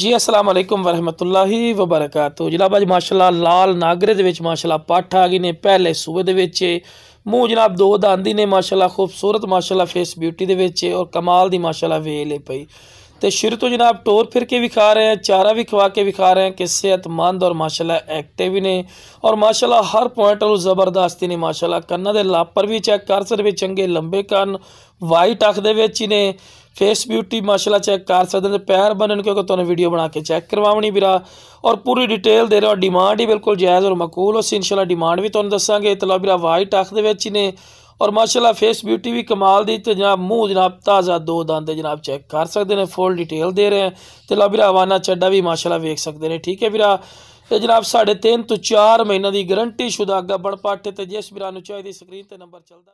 जी असलम वरहमत लाही ਵਬਰਕਾਤੂ जनाब ਅੱਜ ਮਾਸ਼ਾਅੱਲਾ ਲਾਲ ਨਾਗਰੇ ਦੇ ਵਿੱਚ आ ਪੱਠ ਆ ਗਈ सूबे मूँह जनाब दो ਵਿੱਚ ने ਜਨਾਬ खूबसूरत ਦਾਂਦੀ फेस ब्यूटी के और कमाल की ਦੇ वेल ਔਰ ਕਮਾਲ तो शुरू तो जनाब टोर फिर के भी खा रहे हैं चारा भी खवा के भी खा रहे हैं कि सेहतमंद और माशाला एक्टिव ने और माशाल्लाह हर पॉइंट और ज़बरदस्ती ने माशाल्लाह कन्ना के लापर भी चैक कर सकते चंगे लंबे कन वाइट अख दे ही ने फेस ब्यूटी माशाला चैक कर सकते पैर बनने क्योंकि तुम वीडियो बना के चैक करवानी भी और पूरी डिटेल दे रहे हो डिमांड ही बिल्कुल जायज़ और मकूल उस इनशाला डिमांड भी तुम दसा तला भी वाइट अख ने और माशाला फेस ब्यूटी भी कमाल दी तो जनाब मूँह जनाब ताज़ा दो दंद जनाब चेक कर सकते हैं फुल डिटेल दे रहे हैं तो ला भी चड्डा भी माशाला वेख सकते हैं ठीक है भीरा तो जनाब साढ़े तीन तो चार महीनों की गरंटी शुदा अगा बन पाठे तो जिस भीरा चाहिए स्क्रीन पर नंबर चलता